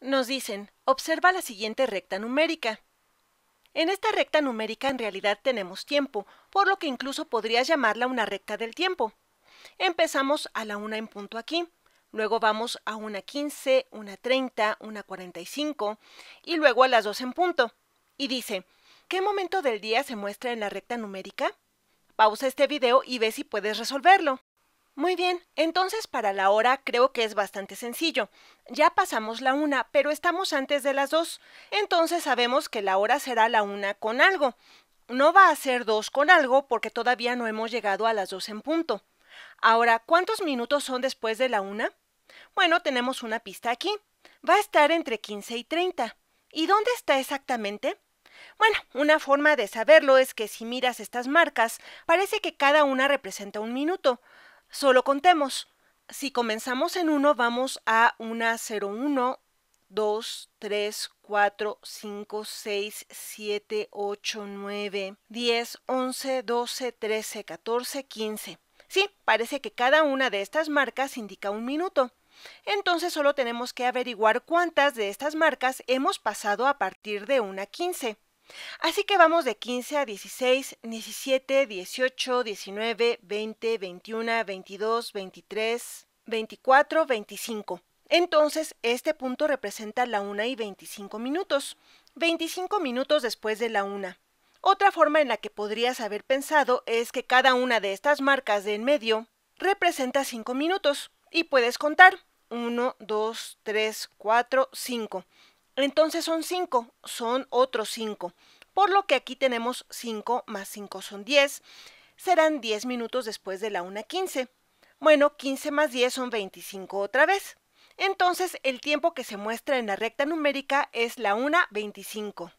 Nos dicen, observa la siguiente recta numérica. En esta recta numérica en realidad tenemos tiempo, por lo que incluso podrías llamarla una recta del tiempo. Empezamos a la 1 en punto aquí, luego vamos a una 15, una treinta, una cuarenta y luego a las 2 en punto. Y dice, ¿qué momento del día se muestra en la recta numérica? Pausa este video y ve si puedes resolverlo. Muy bien, entonces para la hora creo que es bastante sencillo. Ya pasamos la una, pero estamos antes de las dos, entonces sabemos que la hora será la una con algo. No va a ser dos con algo porque todavía no hemos llegado a las dos en punto. Ahora, ¿cuántos minutos son después de la una? Bueno, tenemos una pista aquí. Va a estar entre 15 y 30. ¿Y dónde está exactamente? Bueno, una forma de saberlo es que si miras estas marcas, parece que cada una representa un minuto. Solo contemos. Si comenzamos en 1, vamos a una 0, 1, 2, 3, 4, 5, 6, 7, 8, 9, 10, 11, 12, 13, 14, 15. Sí, parece que cada una de estas marcas indica un minuto. Entonces solo tenemos que averiguar cuántas de estas marcas hemos pasado a partir de una 15. Así que vamos de 15 a 16, 17, 18, 19, 20, 21, 22, 23, 24, 25. Entonces, este punto representa la 1 y 25 minutos, 25 minutos después de la 1. Otra forma en la que podrías haber pensado es que cada una de estas marcas de en medio representa 5 minutos y puedes contar 1, 2, 3, 4, 5. Entonces son 5, son otros 5, por lo que aquí tenemos 5 más 5 son 10, serán 10 minutos después de la 1.15. Bueno, 15 más 10 son 25 otra vez. Entonces el tiempo que se muestra en la recta numérica es la 1.25.